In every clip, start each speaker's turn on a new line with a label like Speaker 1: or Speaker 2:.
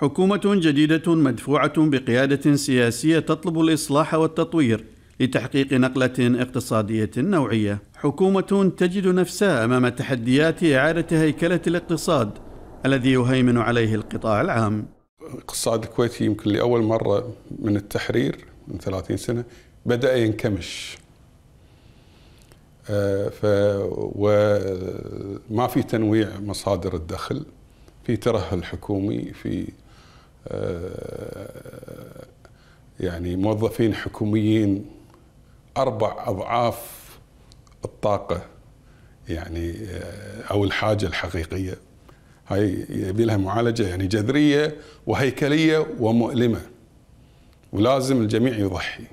Speaker 1: حكومة جديدة مدفوعة بقيادة سياسية تطلب الإصلاح والتطوير لتحقيق نقلة اقتصادية نوعية. حكومة تجد نفسها أمام تحديات إعادة هيكلة الاقتصاد الذي يهيمن عليه القطاع
Speaker 2: العام. الاقتصاد الكويتي يمكن لأول مرة من التحرير من 30 سنة بدأ ينكمش. آه، ف وما في تنويع مصادر الدخل في ترهل حكومي في آه، يعني موظفين حكوميين أربع أضعاف الطاقة يعني آه، أو الحاجة الحقيقية هاي يبي لها معالجة يعني جذرية وهيكلية ومؤلمة ولازم الجميع يضحي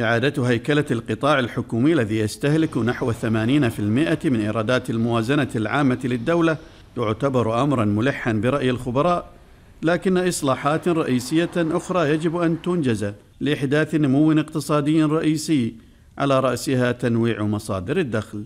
Speaker 1: إعادة هيكلة القطاع الحكومي الذي يستهلك نحو 80% من إيرادات الموازنة العامة للدولة يعتبر أمرا ملحا برأي الخبراء لكن إصلاحات رئيسية أخرى يجب أن تنجز لإحداث نمو اقتصادي رئيسي على رأسها تنويع مصادر الدخل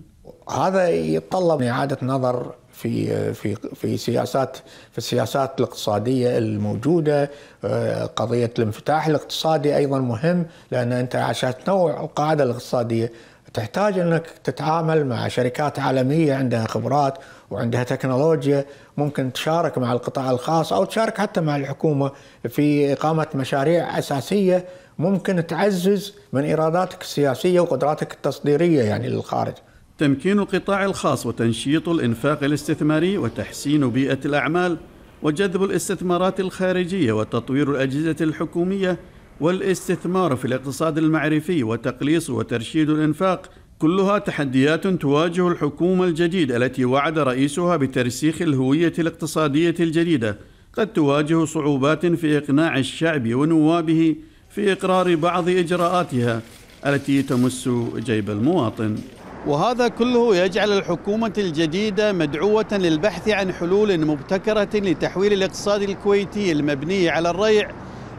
Speaker 3: هذا يتطلب إعادة نظر في في في سياسات في السياسات الاقتصاديه الموجوده آه، قضيه الانفتاح الاقتصادي ايضا مهم لان انت عشان تنوع القاعده الاقتصاديه تحتاج انك تتعامل مع شركات عالميه عندها خبرات وعندها تكنولوجيا ممكن تشارك مع القطاع الخاص او تشارك حتى مع الحكومه في اقامه مشاريع اساسيه ممكن تعزز من ايراداتك السياسيه وقدراتك التصديريه يعني للخارج.
Speaker 1: تمكين القطاع الخاص وتنشيط الانفاق الاستثماري وتحسين بيئه الاعمال وجذب الاستثمارات الخارجيه وتطوير الاجهزه الحكوميه والاستثمار في الاقتصاد المعرفي وتقليص وترشيد الإنفاق كلها تحديات تواجه الحكومة الجديدة التي وعد رئيسها بترسيخ الهوية الاقتصادية الجديدة قد تواجه صعوبات في إقناع الشعب ونوابه في إقرار بعض إجراءاتها التي تمس جيب المواطن وهذا كله يجعل الحكومة الجديدة مدعوة للبحث عن حلول مبتكرة لتحويل الاقتصاد الكويتي المبني على الريع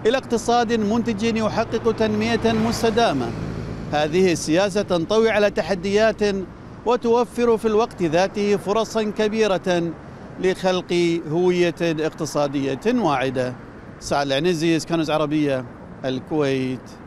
Speaker 1: إلى اقتصاد منتج يحقق تنمية مستدامة هذه السياسة تنطوي على تحديات وتوفر في الوقت ذاته فرصا كبيرة لخلق هوية اقتصادية واعدة سعد العنزي سكانوز عربية الكويت